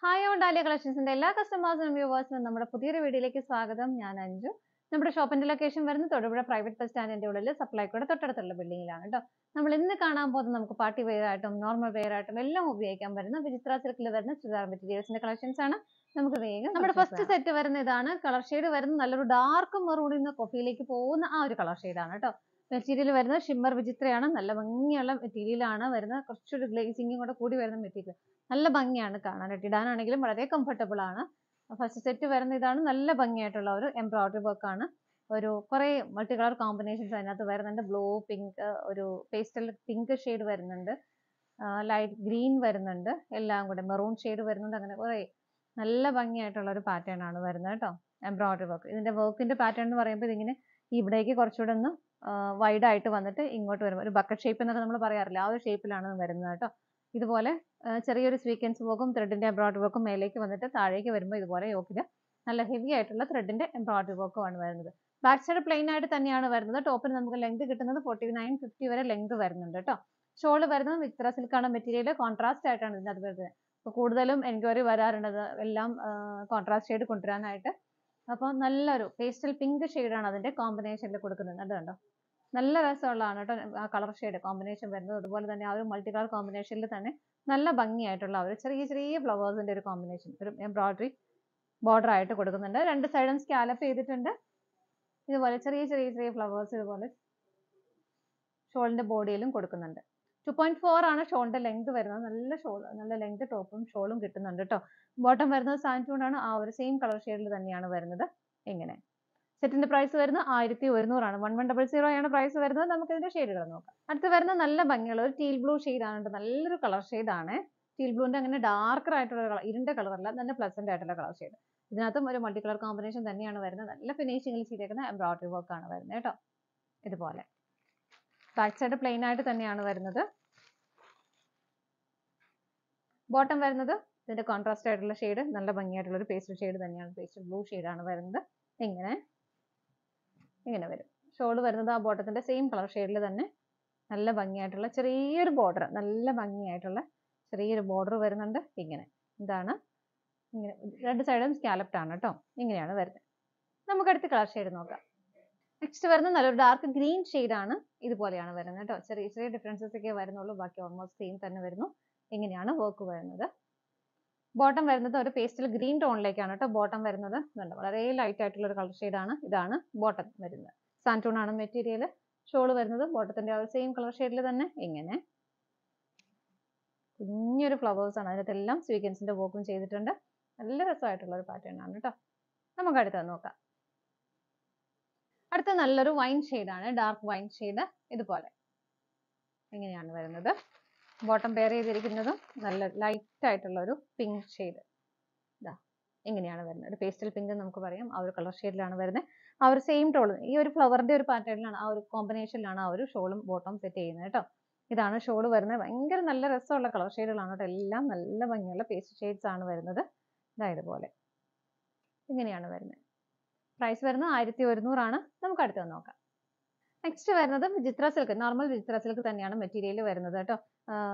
hi ഓണ്ടാലിയ കളക്ഷൻസിന്റെ എല്ലാ കസ്റ്റമേഴ്സിനും വ്യൂവേഴ്സിനും നമ്മുടെ പുതിയൊരു വീഡിയോയിലേക്ക് സ്വാഗതം ഞാൻ അഞ്ജു നമ്മുടെ ഷോപ്പിന്റെ ലൊക്കേഷൻ വരുന്നത് തൊടുപുഴ പ്രൈവറ്റ് ബസ് സ്റ്റാൻഡിന്റെ ഉള്ളിൽ സപ്ലൈക്കോടെ തൊട്ടടുത്തുള്ള ബിൽഡിങ്ങിലാണ് കേട്ടോ നമ്മൾ ഇന്ന് കാണാൻ പോകുന്നത് നമുക്ക് പാർട്ടി വെയർ ആയിട്ടും നോർമൽ വെയർ ആയിട്ടും എല്ലാം ഉപയോഗിക്കാൻ വരുന്ന വിചിത്ര സിൽക്കിൽ വരുന്ന ചുരിദാർ മെറ്റീരിയൽസിന്റെ കളക്ഷൻസ് ആണ് നമുക്ക് വേഗം നമ്മുടെ ഫസ്റ്റ് സെറ്റ് വരുന്ന ഇതാണ് കളർ ഷെയ്ഡ് വരുന്ന നല്ലൊരു ഡാർക്ക് മെറൂണിൽ നിന്ന് കോഫിയിലേക്ക് പോകുന്ന ആ ഒരു കളർ ഷെയ്ഡാണ് കേട്ടോ മെറ്റീരിയൽ വരുന്നത് ഷിമ്മർ വിചിത്രയാണ് നല്ല ഭംഗിയുള്ള മെറ്റീരിയലാണ് വരുന്നത് കുറച്ചൊരു ഗ്ലേസിംഗും കൂടെ കൂടി വരുന്ന മെറ്റീരിയൽ നല്ല ഭംഗിയാണ് കാണാനായിട്ട് ഇടാനാണെങ്കിലും വളരെ കംഫർട്ടബിൾ ആണ് ഫസ്റ്റ് സെറ്റ് വരുന്ന ഇതാണ് നല്ല ഭംഗിയായിട്ടുള്ള ഒരു എംബ്രോയിഡറി വർക്ക് ആണ് ഒരു കുറേ മൾട്ടി കളർ കോമ്പിനേഷൻസ് അതിനകത്ത് വരുന്നുണ്ട് ബ്ലൂ പിങ്ക് ഒരു പേസ്റ്റൽ പിങ്ക് ഷെയ്ഡ് വരുന്നുണ്ട് ലൈറ്റ് ഗ്രീൻ വരുന്നുണ്ട് എല്ലാം കൂടെ മെറൂൺ ഷെയ്ഡ് വരുന്നുണ്ട് അങ്ങനെ കുറേ നല്ല ഭംഗിയായിട്ടുള്ള ഒരു പാറ്റേൺ ആണ് വരുന്നത് കേട്ടോ എംബ്രോയിഡറി വർക്ക് ഇതിന്റെ വർക്കിന്റെ പാറ്റേൺ എന്ന് പറയുമ്പോൾ ഇതിങ്ങനെ ഇവിടേക്ക് കുറച്ചുകൂടെ ഒന്ന് വൈഡായിട്ട് വന്നിട്ട് ഇങ്ങോട്ട് വരും ഒരു ബക്കറ്റ് ഷേപ്പ് എന്നൊക്കെ നമ്മൾ പറയാറില്ല ആ ഒരു ഷേപ്പിലാണ് വരുന്നത് കേട്ടോ ഇതുപോലെ ചെറിയൊരു സീക്വൻസ് വർക്കും ത്രെഡിൻ്റെ എംബ്രോയ്ഡറി വർക്കും മേലേക്ക് വന്നിട്ട് താഴേക്ക് വരുമ്പോൾ ഇതുപോലെ യോക്കിൽ നല്ല ഹെവി ആയിട്ടുള്ള ത്രെഡിൻ്റെ എംബ്രോയ്ഡറി വർക്കുമാണ് വരുന്നത് ബാക്ക് സൈഡ് പ്ലെയിൻ ആയിട്ട് തന്നെയാണ് വരുന്നത് ടോപ്പിന് നമുക്ക് ലെങ്ത് കിട്ടുന്നത് ഫോർട്ടി നയൻ ഫിഫ്റ്റി വരെ ലെങ്ത് വരുന്നുണ്ട് കേട്ടോ ഷോൾ വരുന്നത് വിത്ര സിൽക്കാണ് മെറ്റീരിയൽ കോൺട്രാസ്റ്റ് ആയിട്ടാണ് ഇതിനകത്ത് വരുന്നത് അപ്പോൾ കൂടുതലും എൻക്വയറി വരാറുണ്ട് എല്ലാം കോൺട്രാസ്റ്റ് ചെയ്ത് കൊണ്ടുവരാനായിട്ട് അപ്പോൾ നല്ലൊരു പേസ്റ്റൽ പിങ്ക് ആണ് അതിൻ്റെ കോമ്പിനേഷനിൽ കൊടുക്കുന്നത് അത് കണ്ടോ നല്ല രസമുള്ളതാണ് കേട്ടോ ആ കളർ ഷെയ്ഡ് കോമ്പിനേഷൻ വരുന്നത് അതുപോലെ തന്നെ ആ ഒരു മൾട്ടി കളർ കോമ്പിനേഷനിൽ തന്നെ നല്ല ഭംഗിയായിട്ടുള്ള ഒരു ചെറിയ ചെറിയ ഫ്ലവേഴ്സിൻ്റെ ഒരു കോമ്പിനേഷൻ ഒരു എംബ്രോയിഡറി ബോർഡർ ആയിട്ട് കൊടുക്കുന്നുണ്ട് രണ്ട് സൈഡും സ്കാലപ്പ് ചെയ്തിട്ടുണ്ട് ഇതുപോലെ ചെറിയ ചെറിയ ചെറിയ ഫ്ലവേഴ്സ് ഇതുപോലെ ഷോളിൻ്റെ ബോഡിയിലും കൊടുക്കുന്നുണ്ട് ടു പോയിന്റ് ഫോർ ആണ് ഷോളിന്റെ ലെങ്ത് വരുന്നത് നല്ല ഷോൾ നല്ല ലെങ്ത് ടോപ്പും ഷോളും കിട്ടുന്നുണ്ട് കേട്ടോ ബോട്ടം വരുന്നത് സാൻറ്റൂൺ ആണ് ആ ഒരു സെയിം കളർ ഷെയ്ഡിൽ തന്നെയാണ് വരുന്നത് ഇങ്ങനെ സെറ്റിന്റെ പ്രൈസ് വരുന്നത് ആയിരത്തി ഒരുന്നൂറാണ് വൺ വൺ ഡബിൾ സീറോ ആണ് പ്രൈസ് വരുന്നത് നമുക്ക് ഇതിന്റെ ഷെയ്ഡുകൾ നോക്കാം അടുത്ത് വരുന്ന നല്ല ഭംഗിയുള്ള ഒരു ടീൽ ബ്ലൂ ആണ് നല്ലൊരു കളർ ആണ് ടീൽ ബ്ലൂവിന്റെ അങ്ങനെ ഡാർക്കർ ആയിട്ടുള്ള കളർ ഇരുണ്ട കളറല്ല നല്ല പ്ലസന്റ് ആയിട്ടുള്ള കളർ ഷെയ്ഡ് ഇതിനകത്തും ഒരു മൾട്ടി കളർ കോമ്പിനേഷൻ തന്നെയാണ് വരുന്നത് നല്ല ഫിനിഷിംഗിൽ ചെയ്തേക്കുന്ന എംബ്രോയിഡറി വർക്ക് ആണ് വരുന്നത് കേട്ടോ ഇതുപോലെ ബാക്ക് സൈഡ് പ്ലെയിൻ ആയിട്ട് തന്നെയാണ് വരുന്നത് ബോട്ടം വരുന്നത് ഇതിന്റെ കോൺട്രാസ്റ്റ് ആയിട്ടുള്ള ഷെയ്ഡ് നല്ല ഭംഗിയായിട്ടുള്ള ഒരു പേസ്റ്റൽ ഷെയ്ഡ് തന്നെയാണ് പേസ്റ്റൽ ബ്ലൂ ആണ് വരുന്നത് ഇങ്ങനെ ഇങ്ങനെ വരും ഷോൾ വരുന്നത് ആ ബോട്ടത്തിൻ്റെ സെയിം കളർ ഷെയ്ഡിൽ തന്നെ നല്ല ഭംഗിയായിട്ടുള്ള ചെറിയൊരു ബോർഡർ നല്ല ഭംഗിയായിട്ടുള്ള ചെറിയൊരു ബോർഡർ വരുന്നുണ്ട് ഇങ്ങനെ ഇതാണ് ഇങ്ങനെ രണ്ട് സൈഡും സ്കാലപ്റ്റാണ് കേട്ടോ ഇങ്ങനെയാണ് വരുന്നത് നമുക്ക് അടുത്ത കളർ ഷെയ്ഡ് നോക്കാം നെക്സ്റ്റ് വരുന്നത് നല്ലൊരു ഡാർക്ക് ഗ്രീൻ ആണ് ഇതുപോലെയാണ് വരുന്നത് കേട്ടോ ചെറിയ ചെറിയ ഡിഫറൻസസ് ഒക്കെ വരുന്നുള്ളൂ ബാക്കി ഓൾമോസ്റ്റ് സെയിം തന്നെ വരുന്നു ഇങ്ങനെയാണ് വർക്ക് വരുന്നത് ബോട്ടം വരുന്നത് ഒരു പേസ്റ്റൽ ഗ്രീൻ ടോണിലേക്കാണ് കേട്ടോ ബോട്ടം വരുന്നത് വളരെ ലൈറ്റ് ആയിട്ടുള്ള ഒരു കളർ ആണ് ഇതാണ് ബോട്ടം വരുന്നത് സാൻറ്റൂൺ ആണ് മെറ്റീരിയൽ ഷോൾ വരുന്നത് ബോട്ടത്തിന്റെ ആ സെയിം കളർ ഷെയ്ഡിൽ തന്നെ ഇങ്ങനെ കുഞ്ഞൊരു ഫ്ലവേഴ്സ് ആണ് എല്ലാം സ്വീക്വൻസിന്റെ വർക്കും ചെയ്തിട്ടുണ്ട് നല്ല രസമായിട്ടുള്ള ഒരു പാറ്റേൺ ആണ് കേട്ടോ നമുക്ക് അടുത്തത് നോക്കാം അടുത്ത നല്ലൊരു വൈൻ ആണ് ഡാർക്ക് വൈൻ ഷെയ്ഡ് ഇതുപോലെ ഇങ്ങനെയാണ് വരുന്നത് ബോട്ടം പെയർ ചെയ്തിരിക്കുന്നതും നല്ല ലൈറ്റ് ആയിട്ടുള്ള ഒരു പിങ്ക് ഷെയ്ഡ് ഇതാ എങ്ങനെയാണ് വരുന്നത് ഒരു പേസ്റ്റൽ പിങ്ക് നമുക്ക് പറയാം ആ ഒരു കളർ ഷെയ്ഡിലാണ് വരുന്നത് ആ ഒരു സെയിം ടോൾ ഈ ഒരു ഫ്ലവറിന്റെ ഒരു പാറ്റേണിലാണ് ആ ഒരു കോമ്പിനേഷനിലാണ് ആ ഒരു ഷോളും ബോട്ടം സെറ്റ് ചെയ്യുന്നത് കേട്ടോ ഇതാണ് ഷോൾ വരുന്നത് ഭയങ്കര നല്ല രസമുള്ള കളർ ഷെയ്ഡുകളാണ് കേട്ടോ എല്ലാം നല്ല ഭംഗിയുള്ള പേസ്റ്റ് ഷെയ്ഡ്സ് ആണ് വരുന്നത് ഇതാ ഇതുപോലെ ഇങ്ങനെയാണ് വരുന്നത് പ്രൈസ് വരുന്നത് ആയിരത്തി ഒരുന്നൂറാണ് നമുക്ക് അടുത്തത് നോക്കാം നെക്സ്റ്റ് വരുന്നത് Vichitra silk normal Vichitra silk തന്നെയാണ് മെറ്റീരിയൽ വരുന്നത് കേട്ടോ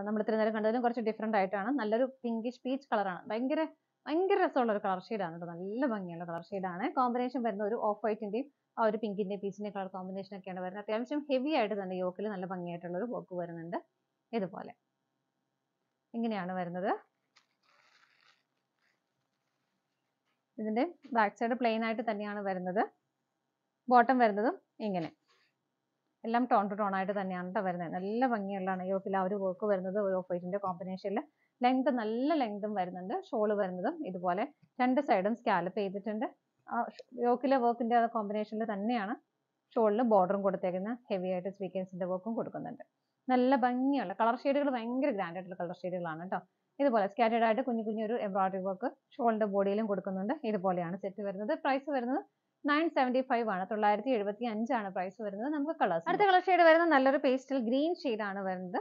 നമ്മൾ ഇത്രയും നേരം കണ്ടതിലും കുറച്ച് ഡിഫറെൻ്റ് ആയിട്ടാണ് നല്ലൊരു പിങ്കിഷ് പീച്ച് കളറാണ് ഭയങ്കര ഭയങ്കര രസമുള്ള ഒരു കളർ ഷെയ്ഡാണ് കേട്ടോ നല്ല ഭംഗിയുള്ള കളർ ഷെയ്ഡാണ് കോമ്പിനേഷൻ വരുന്ന ഒരു ഓഫ് വൈറ്റിൻ്റെയും ആ ഒരു പിങ്കിൻ്റെ പീച്ചിൻ്റെ കളർ കോമ്പിനേഷൻ ഒക്കെയാണ് വരുന്നത് അത്യാവശ്യം ഹെവി ആയിട്ട് തന്നെ യോക്കിൽ നല്ല ഭംഗിയായിട്ടുള്ള ഒരു വോക്ക് വരുന്നുണ്ട് ഇതുപോലെ ഇങ്ങനെയാണ് വരുന്നത് ഇതിന്റെ ബാക്ക് സൈഡ് പ്ലെയിൻ ആയിട്ട് തന്നെയാണ് വരുന്നത് ബോട്ടം വരുന്നതും ഇങ്ങനെ എല്ലാം ടോൺ ടു ടോൺ ആയിട്ട് തന്നെയാണ് കേട്ടോ വരുന്നത് നല്ല ഭംഗിയുള്ള നെയ്യോക്കിൽ ആ ഒരു വർക്ക് വരുന്നത് ഓഫ് വൈറ്റിൻ്റെ കോമ്പിനേഷനിൽ ലെങ്ത് നല്ല ലെങ്തും വരുന്നുണ്ട് ഷോള് വരുന്നതും ഇതുപോലെ രണ്ട് സൈഡും സ്കാലപ്പ് ചെയ്തിട്ടുണ്ട് യോക്കിലെ വർക്കിന്റെ കോമ്പിനേഷനിൽ തന്നെയാണ് ഷോളിൽ ബോർഡറും കൊടുത്തേക്കുന്നത് ഹെവി ആയിട്ട് സ്വീക്കൻസിൻ്റെ വർക്കും കൊടുക്കുന്നുണ്ട് നല്ല ഭംഗിയുള്ള കളർ ഷെയ്ഡുകൾ ഭയങ്കര ഗ്രാൻഡ് ആയിട്ടുള്ള കളർ ഷെയ്ഡുകളാണ് കേട്ടോ ഇതുപോലെ സ്കാറ്റേഡ് ആയിട്ട് കുഞ്ഞു കുഞ്ഞു ഒരു എംബ്രോയിഡറി വർക്ക് ഷോളിന്റെ ബോഡിയിലും കൊടുക്കുന്നുണ്ട് ഇതുപോലെയാണ് സെറ്റ് വരുന്നത് പ്രൈസ് വരുന്നത് നയൻ സെവൻറ്റി ഫൈവ് ആണ് തൊള്ളായിരത്തി എഴുപത്തി അഞ്ചാണ് പ്രൈസ് വരുന്നത് നമുക്ക് കളേഴ്സ് അടുത്ത കളർ ഷെയ്ഡ് വരുന്ന നല്ലൊരു പേസ്റ്റിൽ ഗ്രീൻ ആണ് വരുന്നത്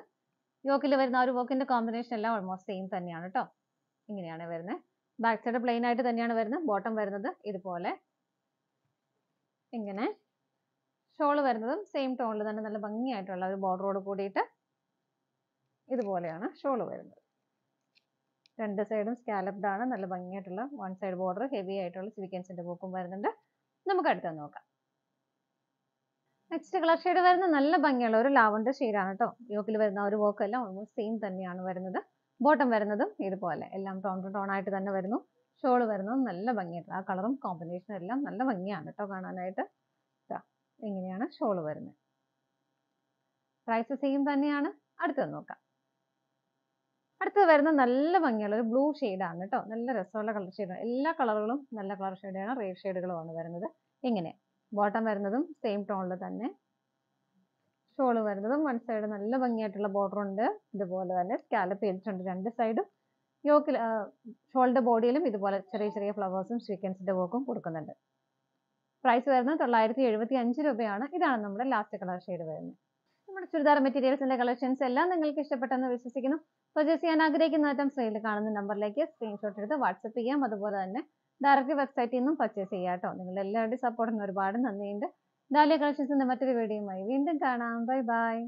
യോക്കിൽ വരുന്ന ആ ഒരു വോക്കിന്റെ കോമ്പിനേഷൻ എല്ലാം ഓൾമോസ്റ്റ് സെയിം തന്നെയാണ് കേട്ടോ ഇങ്ങനെയാണ് വരുന്നത് ബാക്ക് സൈഡ് പ്ലെയിൻ ആയിട്ട് തന്നെയാണ് വരുന്നത് ബോട്ടം വരുന്നത് ഇതുപോലെ ഇങ്ങനെ ഷോള് വരുന്നതും സെയിം ടോണിൽ തന്നെ നല്ല ഭംഗിയായിട്ടുള്ള ഒരു ബോർഡറോട് കൂടിയിട്ട് ഇതുപോലെയാണ് ഷോള് വരുന്നത് രണ്ട് സൈഡും സ്കാലപ്ഡാണ് ആണ് നല്ല ഭംഗിയായിട്ടുള്ള വൺ സൈഡ് ബോർഡർ ഹെവി ആയിട്ടുള്ള സിവിക്കൻസിന്റെ ബുക്കും വരുന്നുണ്ട് നമുക്ക് അടുത്തത് നോക്കാം നെക്സ്റ്റ് കളർ ഷെയ്ഡ് വരുന്ന നല്ല ഭംഗിയുള്ള ഒരു ലാവണ്ടർ ആണ് കേട്ടോ യോക്കിൽ വരുന്ന ഒരു വോക്ക് എല്ലാം ഓൾമോസ്റ്റ് സെയിം തന്നെയാണ് വരുന്നത് ബോട്ടം വരുന്നതും ഇതുപോലെ എല്ലാം ടോൺ ടു ടോൺ ആയിട്ട് തന്നെ വരുന്നു ഷോൾ വരുന്നതും നല്ല ഭംഗിയുണ്ട് ആ കളറും കോമ്പിനേഷനും എല്ലാം നല്ല ഭംഗിയാണ് കേട്ടോ കാണാനായിട്ട് ഇങ്ങനെയാണ് ഷോൾ വരുന്നത് പ്രൈസ് സെയിം തന്നെയാണ് അടുത്തത് നോക്കാം അടുത്തത് വരുന്ന നല്ല ഭംഗിയുള്ള ഒരു ബ്ലൂ ഷെയ്ഡാണ് കേട്ടോ നല്ല രസമുള്ള കളർ ആണ് എല്ലാ കളറുകളും നല്ല കളർ ഷെയ്ഡാണ് റേഡ് ഷെയ്ഡുകളുമാണ് വരുന്നത് ഇങ്ങനെ ബോട്ടം വരുന്നതും സെയിം ടോണിൽ തന്നെ ഷോള് വരുന്നതും വൺ സൈഡ് നല്ല ഭംഗിയായിട്ടുള്ള ബോർഡർ ഉണ്ട് ഇതുപോലെ തന്നെ സ്കാലപ്പ് ചെയ്തിട്ടുണ്ട് രണ്ട് സൈഡും യോക്കിൽ ഷോൾഡർ ബോഡിയിലും ഇതുപോലെ ചെറിയ ചെറിയ ഫ്ലവേഴ്സും സ്വീക്വൻസിൻ്റെ വർക്കും കൊടുക്കുന്നുണ്ട് പ്രൈസ് വരുന്നത് തൊള്ളായിരത്തി എഴുപത്തി അഞ്ച് രൂപയാണ് ഇതാണ് നമ്മുടെ ലാസ്റ്റ് കളർ ഷെയ്ഡ് വരുന്നത് ചുരിദാർ മെറ്റീരിയൽസിന്റെ കളക്ഷൻസ് എല്ലാം നിങ്ങൾക്ക് ഇഷ്ടപ്പെട്ടെന്ന് വിശ്വസിക്കുന്നു പർച്ചേസ് ചെയ്യാൻ ആഗ്രഹിക്കുന്ന ഐറ്റംസ് സെയിൽ കാണുന്ന നമ്പറിലേക്ക് സ്ക്രീൻഷോട്ട് എടുത്ത് വാട്സ്ആപ്പ് ചെയ്യാം അതുപോലെ തന്നെ ഡയറക്റ്റ് വെബ്സൈറ്റിൽ നിന്നും പർച്ചേസ് ചെയ്യാം കേട്ടോ നിങ്ങൾ എല്ലാവരുടെയും സപ്പോർട്ടിന് ഒരുപാട് നന്ദിയുണ്ട് ഡാലിയ കളക്ഷൻസിന്റെ മറ്റൊരു വീഡിയോയുമായി വീണ്ടും കാണാം ബൈ ബൈ